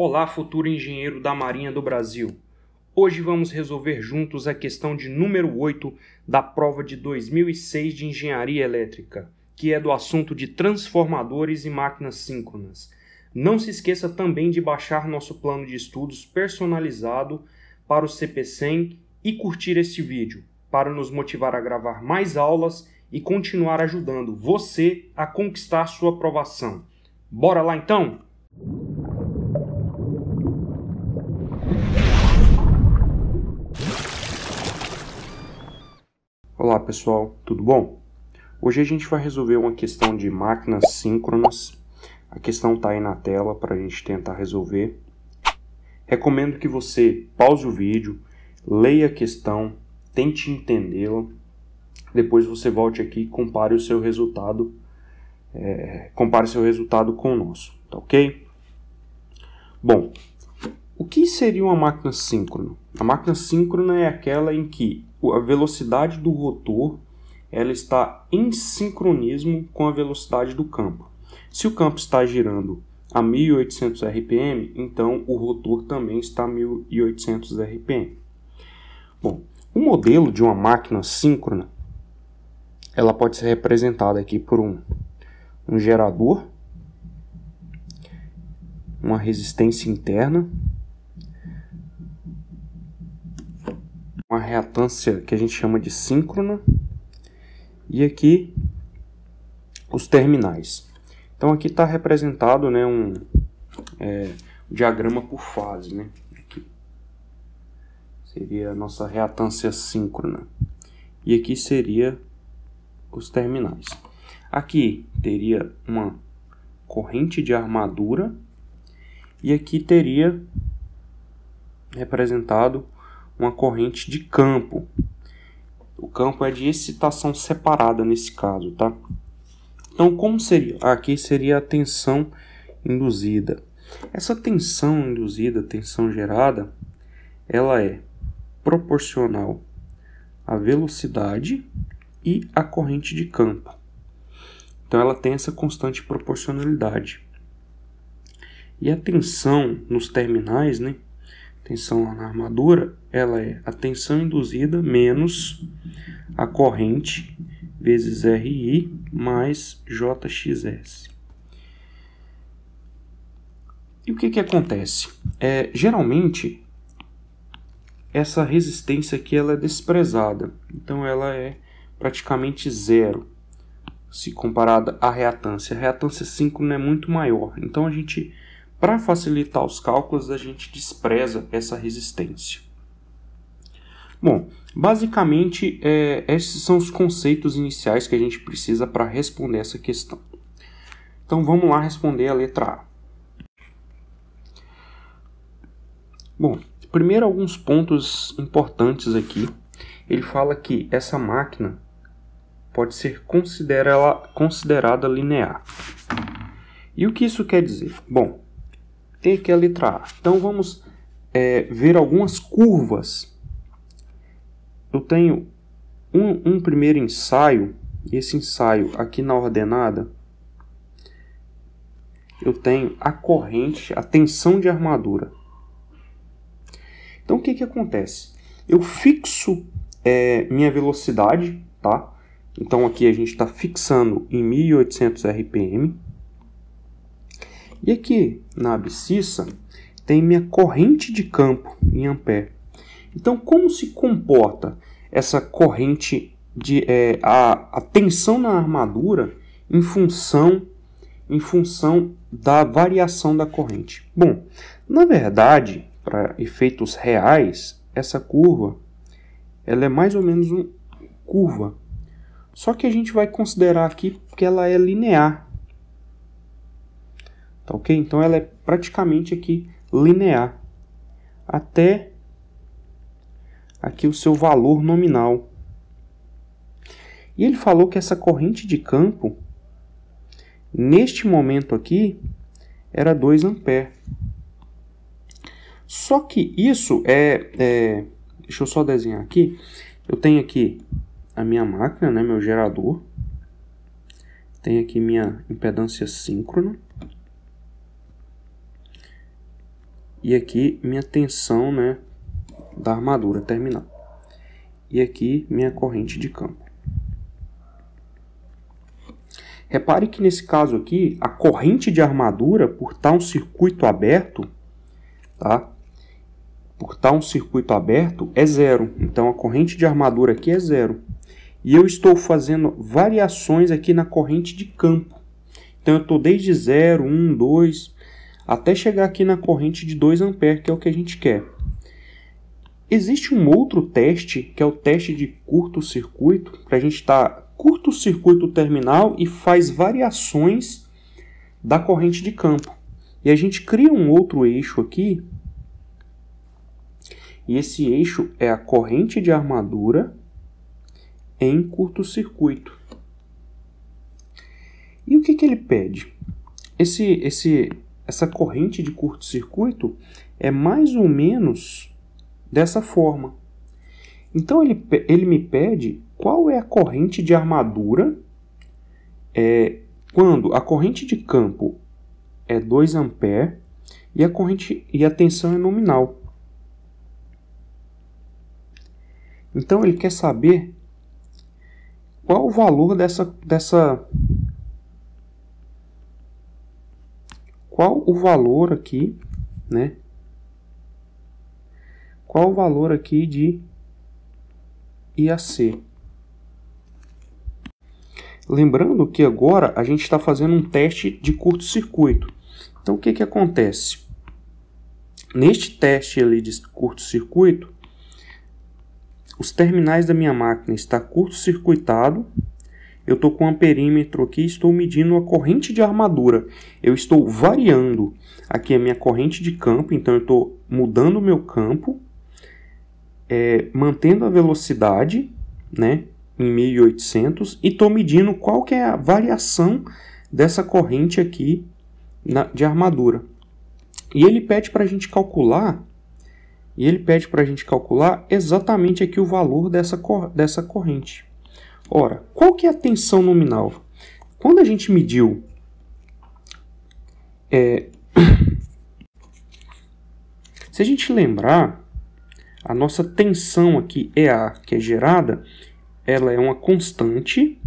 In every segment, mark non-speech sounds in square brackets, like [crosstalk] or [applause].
Olá, futuro engenheiro da Marinha do Brasil. Hoje vamos resolver juntos a questão de número 8 da prova de 2006 de Engenharia Elétrica, que é do assunto de transformadores e máquinas síncronas. Não se esqueça também de baixar nosso plano de estudos personalizado para o CP100 e curtir este vídeo, para nos motivar a gravar mais aulas e continuar ajudando você a conquistar sua aprovação. Bora lá então? Olá pessoal, tudo bom? Hoje a gente vai resolver uma questão de máquinas síncronas. A questão está aí na tela para a gente tentar resolver. Recomendo que você pause o vídeo, leia a questão, tente entendê-la. Depois você volte aqui e compare o seu resultado, é, compare seu resultado com o nosso, tá ok? Bom, o que seria uma máquina síncrona? A máquina síncrona é aquela em que a velocidade do rotor ela está em sincronismo com a velocidade do campo. Se o campo está girando a 1800 RPM, então o rotor também está a 1800 RPM. Bom, o modelo de uma máquina síncrona ela pode ser representada aqui por um, um gerador, uma resistência interna uma reatância que a gente chama de síncrona. E aqui os terminais. Então aqui está representado né, um, é, diagrama por fase. Né? Aqui. Seria a nossa reatância síncrona. E aqui seria os terminais. Aqui teria uma corrente de armadura e aqui teria representado uma corrente de campo. O campo é de excitação separada nesse caso, tá? Então, como seria? Ah, aqui seria a tensão induzida. Essa tensão induzida, tensão gerada, ela é proporcional à velocidade e à corrente de campo. Então, ela tem essa constante proporcionalidade. E a tensão nos terminais, né? tensão lá na armadura, ela é a tensão induzida menos a corrente vezes RI mais JXS. E o que, que acontece? É, geralmente, essa resistência aqui ela é desprezada, então ela é praticamente zero se comparada à reatância. A reatância 5 não é muito maior, então a gente para facilitar os cálculos, a gente despreza essa resistência. Bom, basicamente, é, esses são os conceitos iniciais que a gente precisa para responder essa questão. Então, vamos lá responder a letra A. Bom, primeiro alguns pontos importantes aqui. Ele fala que essa máquina pode ser considera considerada linear. E o que isso quer dizer? Bom, tem que é a letra A. Então vamos é, ver algumas curvas. Eu tenho um, um primeiro ensaio, esse ensaio aqui na ordenada, eu tenho a corrente, a tensão de armadura. Então o que, que acontece? Eu fixo é, minha velocidade, tá? Então aqui a gente está fixando em 1800 RPM. E aqui na abscissa tem minha corrente de campo em ampere. Então, como se comporta essa corrente de é, a, a tensão na armadura em função em função da variação da corrente? Bom, na verdade, para efeitos reais, essa curva ela é mais ou menos uma curva. Só que a gente vai considerar aqui que ela é linear, Tá ok? Então ela é praticamente aqui linear até aqui o seu valor nominal. E ele falou que essa corrente de campo, neste momento aqui, era 2 A. Só que isso é, é... Deixa eu só desenhar aqui. Eu tenho aqui a minha máquina, né, meu gerador. Tenho aqui minha impedância síncrona. E aqui minha tensão né, da armadura terminal. E aqui minha corrente de campo. Repare que nesse caso aqui, a corrente de armadura, por estar tá um circuito aberto, tá? por estar tá um circuito aberto, é zero. Então, a corrente de armadura aqui é zero. E eu estou fazendo variações aqui na corrente de campo. Então, eu estou desde 0, 1, 2, até chegar aqui na corrente de 2 A, que é o que a gente quer. Existe um outro teste, que é o teste de curto-circuito, para a gente estar tá curto-circuito terminal e faz variações da corrente de campo. E a gente cria um outro eixo aqui, e esse eixo é a corrente de armadura em curto-circuito. E o que, que ele pede? Esse, esse essa corrente de curto-circuito é mais ou menos dessa forma. Então ele, ele me pede qual é a corrente de armadura é, quando a corrente de campo é 2 ampere e a corrente e a tensão é nominal. Então ele quer saber qual o valor dessa, dessa qual o valor aqui, né? Qual o valor aqui de IAC? Lembrando que agora a gente está fazendo um teste de curto-circuito. Então, o que, que acontece? Neste teste ali de curto-circuito, os terminais da minha máquina está curto-circuitado, eu estou com um perímetro aqui, estou medindo a corrente de armadura. Eu estou variando aqui a é minha corrente de campo, então eu estou mudando o meu campo, é, mantendo a velocidade né, em 1800 e estou medindo qual que é a variação dessa corrente aqui na, de armadura. E ele pede para a gente calcular e ele pede para a gente calcular exatamente aqui o valor dessa, cor, dessa corrente. Ora, qual que é a tensão nominal? Quando a gente mediu é, [coughs] se a gente lembrar, a nossa tensão aqui EA que é gerada, ela é uma constante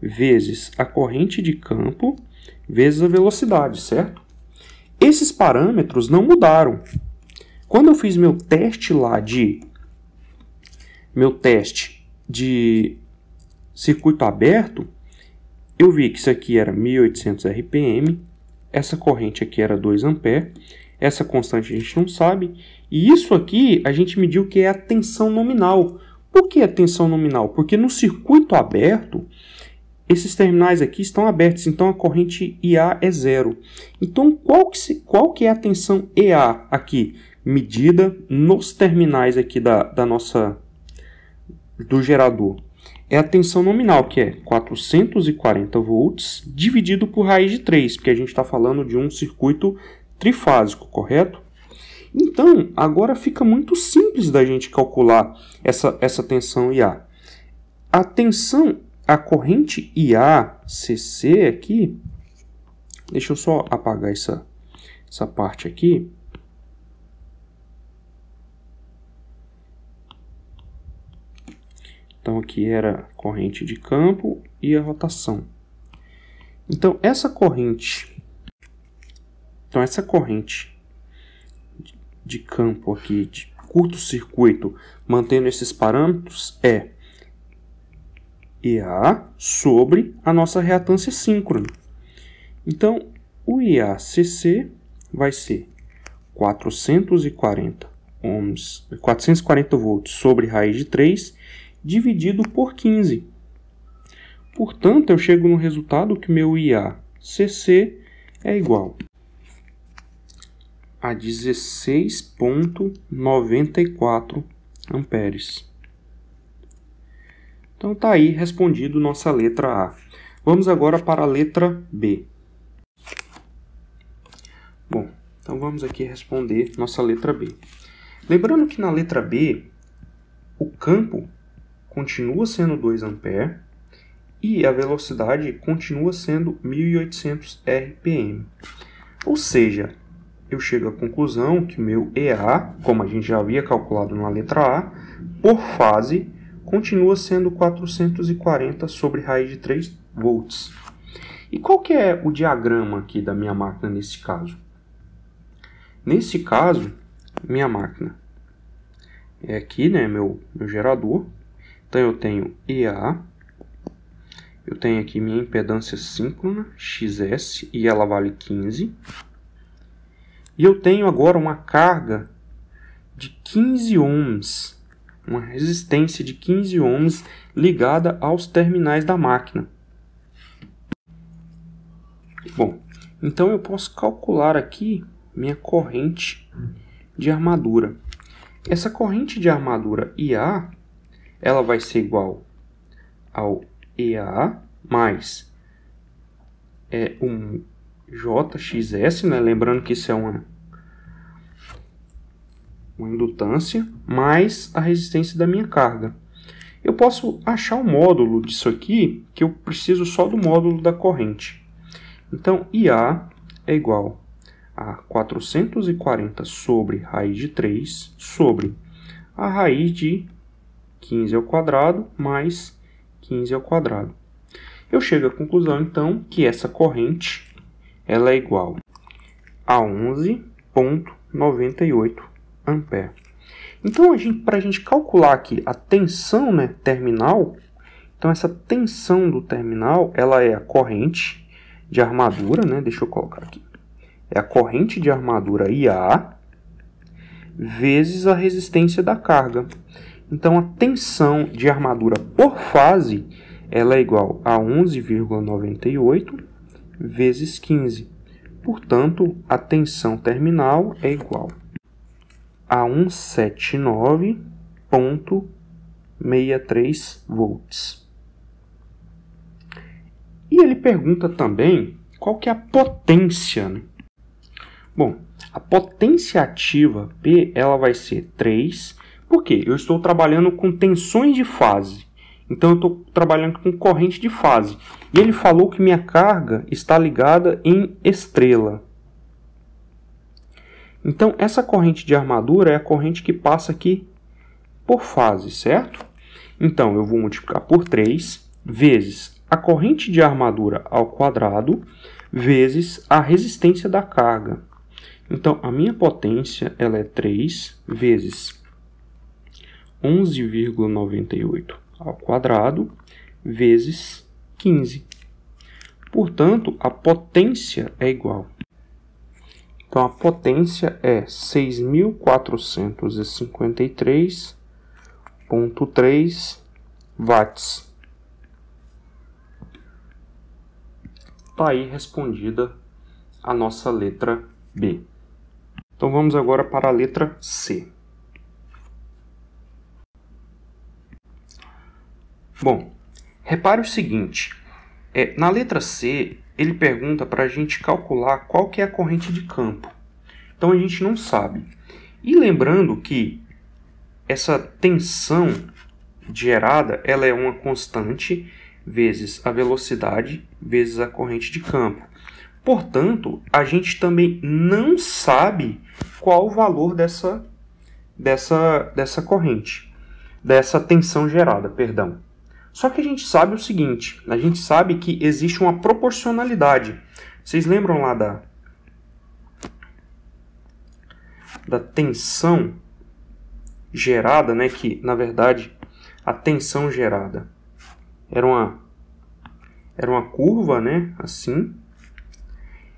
vezes a corrente de campo vezes a velocidade, certo? Esses parâmetros não mudaram. Quando eu fiz meu teste lá de meu teste de circuito aberto, eu vi que isso aqui era 1800 RPM, essa corrente aqui era 2 A, essa constante a gente não sabe, e isso aqui a gente mediu que é a tensão nominal. Por que a tensão nominal? Porque no circuito aberto, esses terminais aqui estão abertos, então a corrente IA é zero. Então, qual que, se, qual que é a tensão EA aqui? Medida nos terminais aqui da, da nossa, do gerador é a tensão nominal, que é 440 volts dividido por raiz de 3, porque a gente está falando de um circuito trifásico, correto? Então, agora fica muito simples da gente calcular essa, essa tensão IA. A tensão, a corrente IACC aqui, deixa eu só apagar essa, essa parte aqui, Então aqui era a corrente de campo e a rotação. Então essa corrente, então essa corrente de campo aqui de curto-circuito, mantendo esses parâmetros é IA sobre a nossa reatância síncrona. Então o IACC vai ser 440 ohms, 440 volts sobre raiz de 3 dividido por 15. Portanto, eu chego no resultado que meu IACC é igual a 16.94 amperes. Então tá aí respondido nossa letra A. Vamos agora para a letra B. Bom, então vamos aqui responder nossa letra B. Lembrando que na letra B, o campo continua sendo 2 A e a velocidade continua sendo 1800 RPM. Ou seja, eu chego à conclusão que meu EA, como a gente já havia calculado na letra A, por fase continua sendo 440 sobre raiz de 3 volts. E qual que é o diagrama aqui da minha máquina nesse caso? Nesse caso, minha máquina é aqui, né, meu, meu gerador, então, eu tenho EA, eu tenho aqui minha impedância síncrona, XS, e ela vale 15. E eu tenho agora uma carga de 15 ohms, uma resistência de 15 ohms ligada aos terminais da máquina. Bom, então eu posso calcular aqui minha corrente de armadura. Essa corrente de armadura IA ela vai ser igual ao EA mais é, um JXS, né? lembrando que isso é uma, uma indutância, mais a resistência da minha carga. Eu posso achar o módulo disso aqui, que eu preciso só do módulo da corrente. Então, IA é igual a 440 sobre raiz de 3 sobre a raiz de 15 ao quadrado mais 15 ao quadrado. Eu chego à conclusão, então, que essa corrente ela é igual a 11,98 ampere. Então, para a gente calcular aqui a tensão né, terminal, então essa tensão do terminal ela é a corrente de armadura, né, deixa eu colocar aqui, é a corrente de armadura IA vezes a resistência da carga. Então a tensão de armadura por fase ela é igual a 11,98 vezes 15. Portanto, a tensão terminal é igual a 179,63 volts. E ele pergunta também qual que é a potência. Né? Bom, a potência ativa P ela vai ser 3 por quê? Eu estou trabalhando com tensões de fase. Então eu estou trabalhando com corrente de fase. E ele falou que minha carga está ligada em estrela. Então essa corrente de armadura é a corrente que passa aqui por fase, certo? Então eu vou multiplicar por 3 vezes a corrente de armadura ao quadrado vezes a resistência da carga. Então a minha potência ela é 3 vezes 11,98 ao quadrado vezes 15. Portanto, a potência é igual. Então, a potência é 6.453.3 watts. Está aí respondida a nossa letra B. Então, vamos agora para a letra C. Bom, repare o seguinte: é, na letra C, ele pergunta para a gente calcular qual que é a corrente de campo. Então a gente não sabe. E lembrando que essa tensão gerada ela é uma constante vezes a velocidade vezes a corrente de campo. Portanto, a gente também não sabe qual o valor dessa, dessa, dessa corrente, dessa tensão gerada, perdão. Só que a gente sabe o seguinte: a gente sabe que existe uma proporcionalidade. Vocês lembram lá da, da tensão gerada, né? Que na verdade a tensão gerada era uma era uma curva, né? Assim.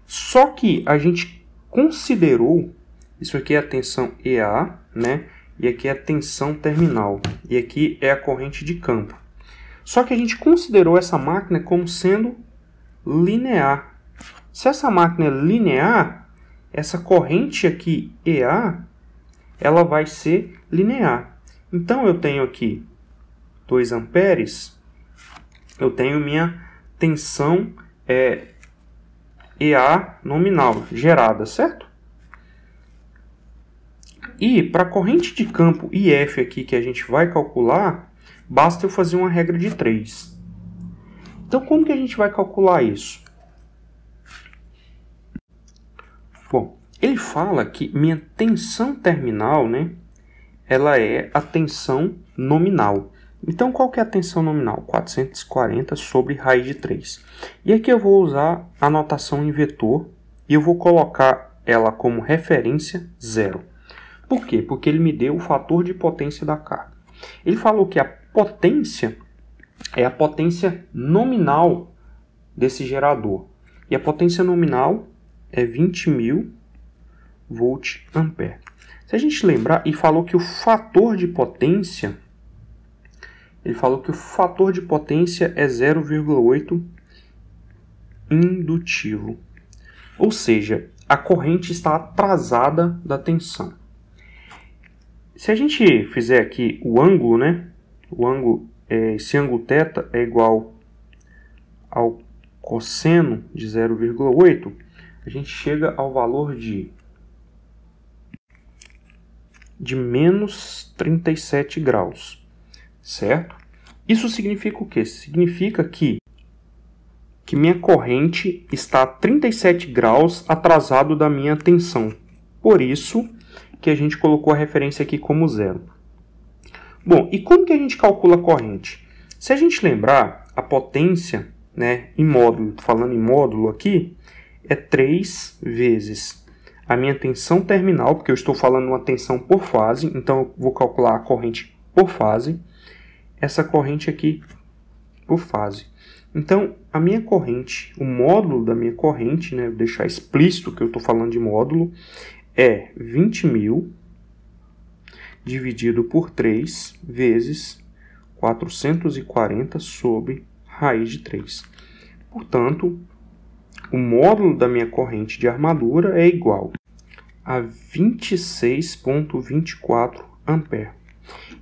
Só que a gente considerou isso aqui é a tensão EA, né? E aqui é a tensão terminal. E aqui é a corrente de campo. Só que a gente considerou essa máquina como sendo linear. Se essa máquina é linear, essa corrente aqui EA, ela vai ser linear. Então eu tenho aqui 2 amperes, eu tenho minha tensão é, EA nominal gerada, certo? E para a corrente de campo IF aqui que a gente vai calcular, basta eu fazer uma regra de 3. Então, como que a gente vai calcular isso? Bom, ele fala que minha tensão terminal, né, ela é a tensão nominal. Então, qual que é a tensão nominal? 440 sobre raiz de 3. E aqui eu vou usar a notação em vetor e eu vou colocar ela como referência zero. Por quê? Porque ele me deu o fator de potência da carga. Ele falou que a potência é a potência nominal desse gerador. E a potência nominal é 20.000 VA. Se a gente lembrar, e falou que o fator de potência, ele falou que o fator de potência é 0,8 indutivo. Ou seja, a corrente está atrasada da tensão. Se a gente fizer aqui o ângulo, né, o ângulo, é, esse ângulo θ é igual ao cosseno de 0,8, a gente chega ao valor de, de menos 37 graus, certo? Isso significa o quê? Significa que, que minha corrente está a 37 graus atrasado da minha tensão. Por isso que a gente colocou a referência aqui como zero. Bom, e como que a gente calcula a corrente? Se a gente lembrar, a potência né, em módulo, falando em módulo aqui, é 3 vezes a minha tensão terminal, porque eu estou falando uma tensão por fase, então eu vou calcular a corrente por fase, essa corrente aqui por fase. Então, a minha corrente, o módulo da minha corrente, né, vou deixar explícito que eu estou falando de módulo, é 20 mil dividido por 3 vezes 440 sobre raiz de 3. Portanto, o módulo da minha corrente de armadura é igual a 26,24 ampere.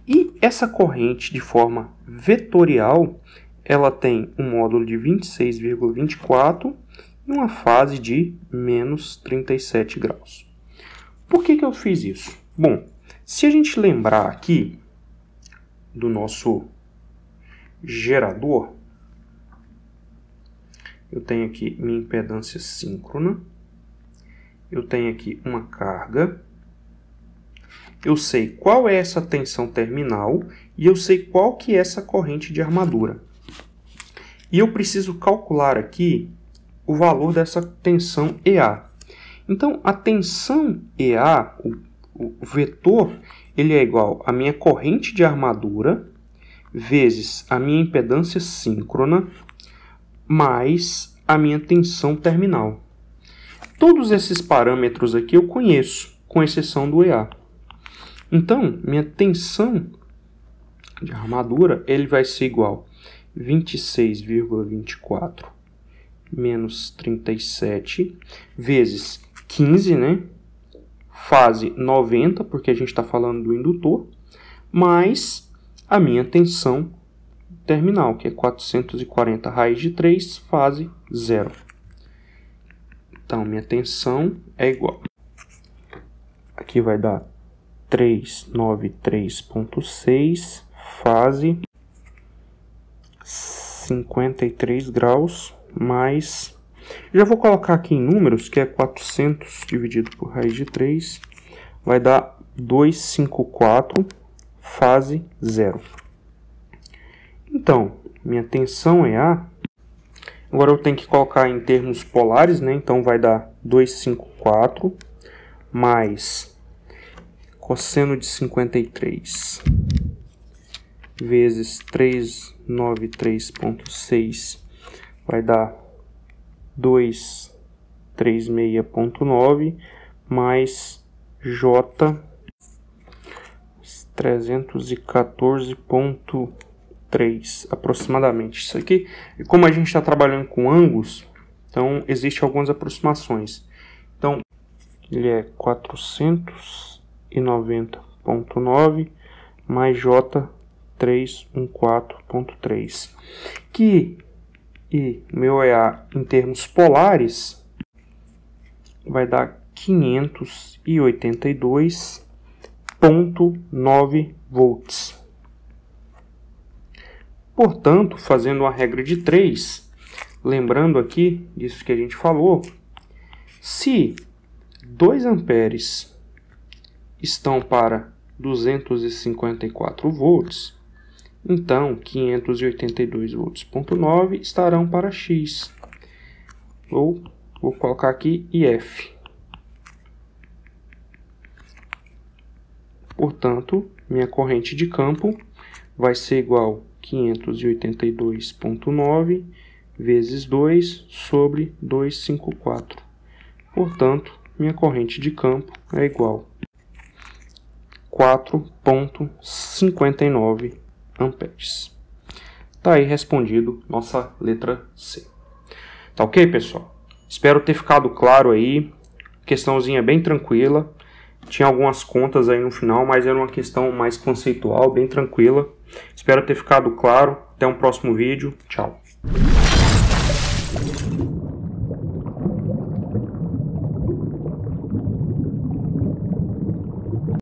E essa corrente de forma vetorial, ela tem um módulo de 26,24 e uma fase de menos 37 graus. Por que, que eu fiz isso? Bom, se a gente lembrar aqui do nosso gerador, eu tenho aqui minha impedância síncrona, eu tenho aqui uma carga, eu sei qual é essa tensão terminal e eu sei qual que é essa corrente de armadura. E eu preciso calcular aqui o valor dessa tensão EA. Então, a tensão EA, o vetor ele é igual a minha corrente de armadura vezes a minha impedância síncrona mais a minha tensão terminal. Todos esses parâmetros aqui eu conheço, com exceção do EA. Então, minha tensão de armadura ele vai ser igual a 26,24 menos 37 vezes 15, né? fase 90, porque a gente está falando do indutor, mais a minha tensão terminal, que é 440 raiz de 3, fase 0. Então, minha tensão é igual. Aqui vai dar 393.6, fase 53 graus, mais já vou colocar aqui em números, que é 400 dividido por raiz de 3, vai dar 254 fase 0. Então, minha tensão é A. Agora eu tenho que colocar em termos polares, né? Então vai dar 254 mais cosseno de 53 vezes 393.6 vai dar 236.9 mais J 314.3 aproximadamente. Isso aqui, como a gente está trabalhando com ângulos, então existem algumas aproximações. Então, ele é 490.9 mais J 314.3, que e meu EA em termos polares vai dar 582.9 volts. Portanto, fazendo a regra de 3, lembrando aqui disso que a gente falou, se 2 amperes estão para 254 volts, então, 582 volts ponto 9 estarão para X. Ou vou colocar aqui IF. Portanto, minha corrente de campo vai ser igual a 582.9 vezes 2 sobre 254. Portanto, minha corrente de campo é igual a 4.59 amperes. Tá aí respondido nossa letra C. Tá ok, pessoal? Espero ter ficado claro aí. Questãozinha bem tranquila. Tinha algumas contas aí no final, mas era uma questão mais conceitual, bem tranquila. Espero ter ficado claro. Até um próximo vídeo. Tchau.